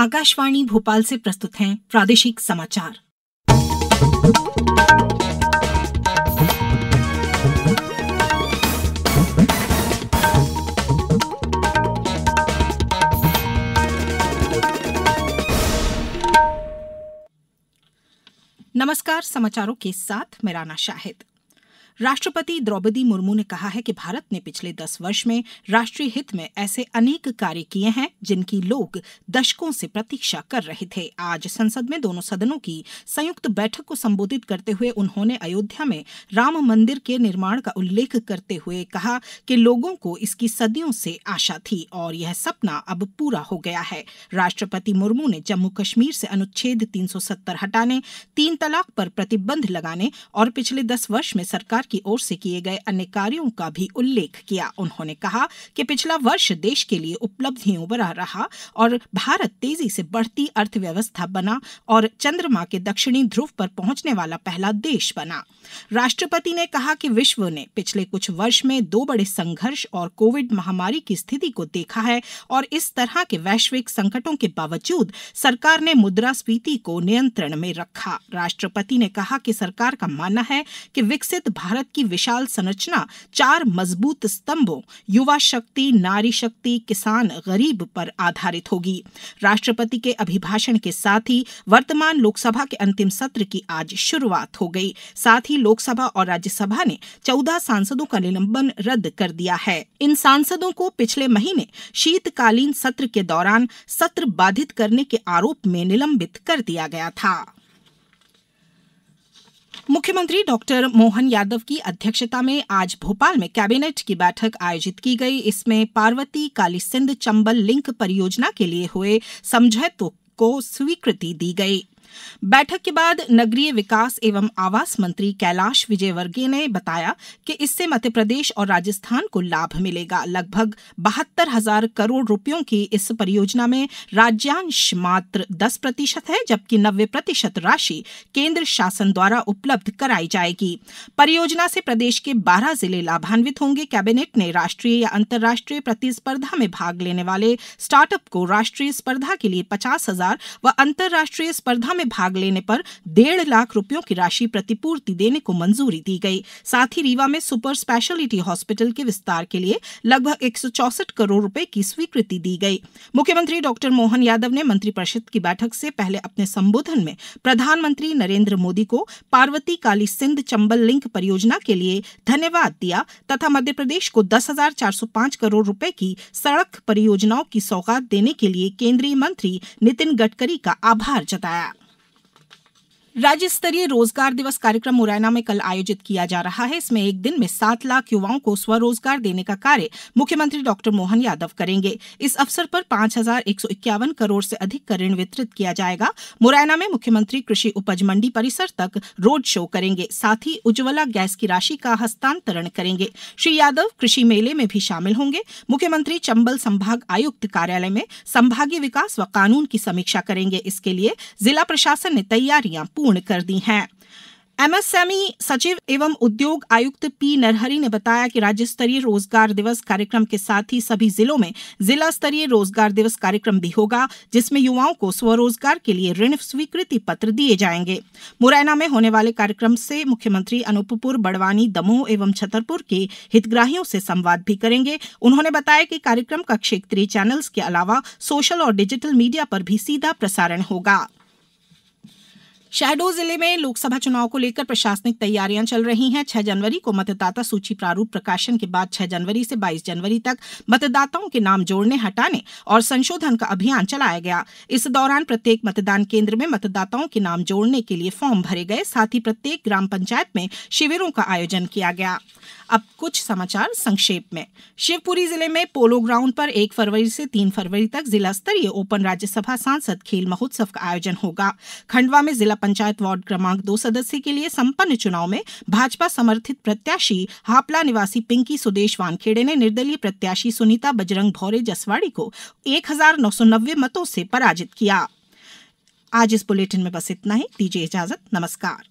आकाशवाणी भोपाल से प्रस्तुत हैं प्रादेशिक समाचार नमस्कार समाचारों के साथ मैं राना शाहिद राष्ट्रपति द्रौपदी मुर्मू ने कहा है कि भारत ने पिछले दस वर्ष में राष्ट्रीय हित में ऐसे अनेक कार्य किए हैं जिनकी लोग दशकों से प्रतीक्षा कर रहे थे आज संसद में दोनों सदनों की संयुक्त बैठक को संबोधित करते हुए उन्होंने अयोध्या में राम मंदिर के निर्माण का उल्लेख करते हुए कहा कि लोगों को इसकी सदियों से आशा थी और यह सपना अब पूरा हो गया है राष्ट्रपति मुर्मू ने जम्मू कश्मीर से अनुच्छेद तीन हटाने तीन तलाक पर प्रतिबंध लगाने और पिछले दस वर्ष में सरकार सरकार की ओर से किए गए अन्य कार्यों का भी उल्लेख किया उन्होंने कहा कि पिछला वर्ष देश के लिए उपलब्धियों भरा रहा और भारत तेजी से बढ़ती अर्थव्यवस्था बना और चंद्रमा के दक्षिणी ध्रुव पर पहुंचने वाला पहला देश बना राष्ट्रपति ने कहा कि विश्व ने पिछले कुछ वर्ष में दो बड़े संघर्ष और कोविड महामारी की स्थिति को देखा है और इस तरह के वैश्विक संकटों के बावजूद सरकार ने मुद्रास्फीति को नियंत्रण में रखा राष्ट्रपति ने कहा कि सरकार का मानना है कि विकसित भारत भारत की विशाल संरचना चार मजबूत स्तंभों युवा शक्ति नारी शक्ति किसान गरीब पर आधारित होगी राष्ट्रपति के अभिभाषण के साथ ही वर्तमान लोकसभा के अंतिम सत्र की आज शुरुआत हो गई साथ ही लोकसभा और राज्यसभा ने चौदह सांसदों का निलंबन रद्द कर दिया है इन सांसदों को पिछले महीने शीतकालीन सत्र के दौरान सत्र बाधित करने के आरोप में निलंबित कर दिया गया था मुख्यमंत्री डॉक्टर मोहन यादव की अध्यक्षता में आज भोपाल में कैबिनेट की बैठक आयोजित की गई इसमें पार्वती कालीसिंध चंबल लिंक परियोजना के लिए हुए समझौतों को स्वीकृति दी गई बैठक के बाद नगरीय विकास एवं आवास मंत्री कैलाश विजयवर्गीय ने बताया कि इससे मध्यप्रदेश और राजस्थान को लाभ मिलेगा लगभग बहत्तर हजार करोड़ रुपयों की इस परियोजना में राज्यांश मात्र दस प्रतिशत है जबकि नब्बे प्रतिशत राशि केंद्र शासन द्वारा उपलब्ध कराई जाएगी परियोजना से प्रदेश के बारह जिले लाभान्वित होंगे कैबिनेट ने राष्ट्रीय या अंतर्राष्ट्रीय प्रतिस्पर्धा में भाग लेने वाले स्टार्टअप को राष्ट्रीय स्पर्धा के लिए पचास हजार व अंतर्राष्ट्रीय स्पर्धा स्पर्धा में भाग लेने पर डेढ़ लाख रूपयों की राशि प्रतिपूर्ति देने को मंजूरी दी गई साथ ही रीवा में सुपर स्पेशलिटी हॉस्पिटल के विस्तार के लिए लगभग एक करोड़ रूपए की स्वीकृति दी गई मुख्यमंत्री डॉक्टर मोहन यादव ने मंत्रिपरिषद की बैठक से पहले अपने संबोधन में प्रधानमंत्री नरेंद्र मोदी को पार्वती काली सिंध चंबल लिंक परियोजना के लिए धन्यवाद दिया तथा मध्य प्रदेश को दस हजार चार सौ पांच करोड़ रुपए की सड़क परियोजनाओं की सौगात देने के लिए केंद्रीय मंत्री नितिन गडकरी का आभार जताया राज्य स्तरीय रोजगार दिवस कार्यक्रम मुरैना में कल आयोजित किया जा रहा है इसमें एक दिन में सात लाख युवाओं को स्वरोजगार देने का कार्य मुख्यमंत्री डॉक्टर मोहन यादव करेंगे इस अवसर पर पांच हजार एक सौ इक्यावन करोड़ से अधिक का ऋण वितरित किया जाएगा मुरैना में मुख्यमंत्री कृषि उपज मंडी परिसर तक रोड शो करेंगे साथ ही उज्ज्वला गैस की राशि का हस्तांतरण करेंगे श्री यादव कृषि मेले में भी शामिल होंगे मुख्यमंत्री चंबल संभाग आयुक्त कार्यालय में संभागीय विकास व कानून की समीक्षा करेंगे इसके लिए जिला प्रशासन ने तैयारियां पूरी पूर्ण कर दी हैं एमएसएमई सचिव एवं उद्योग आयुक्त पी नरहरी ने बताया कि राज्य स्तरीय रोजगार दिवस कार्यक्रम के साथ ही सभी जिलों में जिला स्तरीय रोजगार दिवस कार्यक्रम भी होगा जिसमें युवाओं को स्वरोजगार के लिए ऋण स्वीकृति पत्र दिए जाएंगे मुरैना में होने वाले कार्यक्रम से मुख्यमंत्री अनूपपुर बड़वानी दमोह एवं छतरपुर के हितग्राहियों से संवाद भी करेंगे उन्होंने बताया कि कार्यक्रम का क्षेत्रीय चैनल्स के अलावा सोशल और डिजिटल मीडिया पर भी सीधा प्रसारण होगा शहडोल जिले में लोकसभा चुनाव को लेकर प्रशासनिक तैयारियां चल रही हैं छह जनवरी को मतदाता सूची प्रारूप प्रकाशन के बाद छह जनवरी से बाईस जनवरी तक मतदाताओं के नाम जोड़ने हटाने और संशोधन का अभियान चलाया गया इस दौरान प्रत्येक मतदान केंद्र में मतदाताओं के नाम जोड़ने के लिए फॉर्म भरे गए साथ ही प्रत्येक ग्राम पंचायत में शिविरों का आयोजन किया गया अब कुछ समाचार संक्षेप में शिवपुरी जिले में पोलो ग्राउंड पर एक फरवरी से तीन फरवरी तक जिला स्तरीय ओपन राज्यसभा सांसद खेल महोत्सव का आयोजन होगा खंडवा में जिला पंचायत वार्ड क्रमांक दो सदस्य के लिए संपन्न चुनाव में भाजपा समर्थित प्रत्याशी हापला निवासी पिंकी सुदेश वानखेड़े ने निर्दलीय प्रत्याशी सुनीता बजरंग भौरे जसवाड़ी को एक मतों से पराजित किया आज इस बुलेटिन में बस इतना ही दीजिए इजाजत नमस्कार